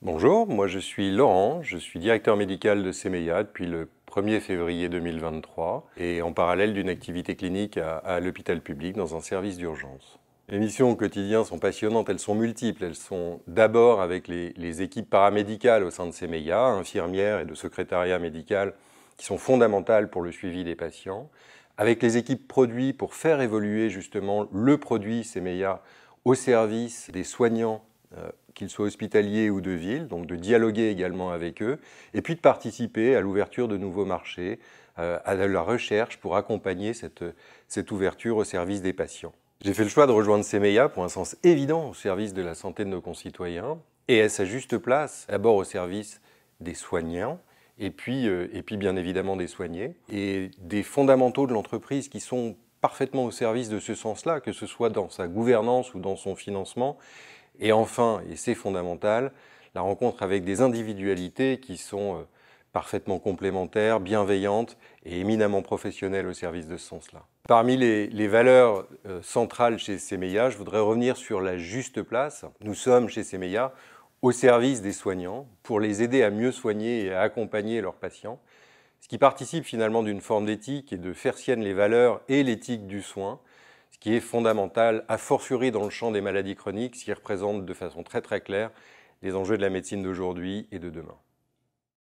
Bonjour, moi je suis Laurent, je suis directeur médical de Semeia depuis le 1er février 2023 et en parallèle d'une activité clinique à, l'hôpital public dans un service d'urgence. Les missions au quotidien sont passionnantes, elles sont multiples. Elles sont d'abord avec les, les, équipes paramédicales au sein de Semeia, infirmières et de secrétariat médical qui sont fondamentales pour le suivi des patients, avec les équipes produits pour faire évoluer justement le produit Semeia au service des soignants euh, qu'ils soient hospitaliers ou de ville, donc de dialoguer également avec eux, et puis de participer à l'ouverture de nouveaux marchés, euh, à la recherche pour accompagner cette, ouverture au service des patients. J'ai fait le choix de rejoindre CEMEIA pour un sens évident au service de la santé de nos concitoyens et à sa juste place, d'abord au service des soignants et puis, euh, et puis bien évidemment des soignés et des fondamentaux de l'entreprise qui sont parfaitement au service de ce sens-là, que ce soit dans sa gouvernance ou dans son financement et enfin, et c'est fondamental, la rencontre avec des individualités qui sont euh, parfaitement complémentaires, bienveillantes et éminemment professionnelles au service de ce sens-là. Parmi les, valeurs euh, centrales chez Semeia, je voudrais revenir sur la juste place. Nous sommes chez Semeia au service des soignants pour les aider à mieux soigner et à accompagner leurs patients, ce qui participe finalement d'une forme d'éthique et de faire sienne les valeurs et l'éthique du soin ce qui est fondamental, à fortiori dans le champ des maladies chroniques, ce qui représente de façon très très claire les enjeux de la médecine d'aujourd'hui et de demain.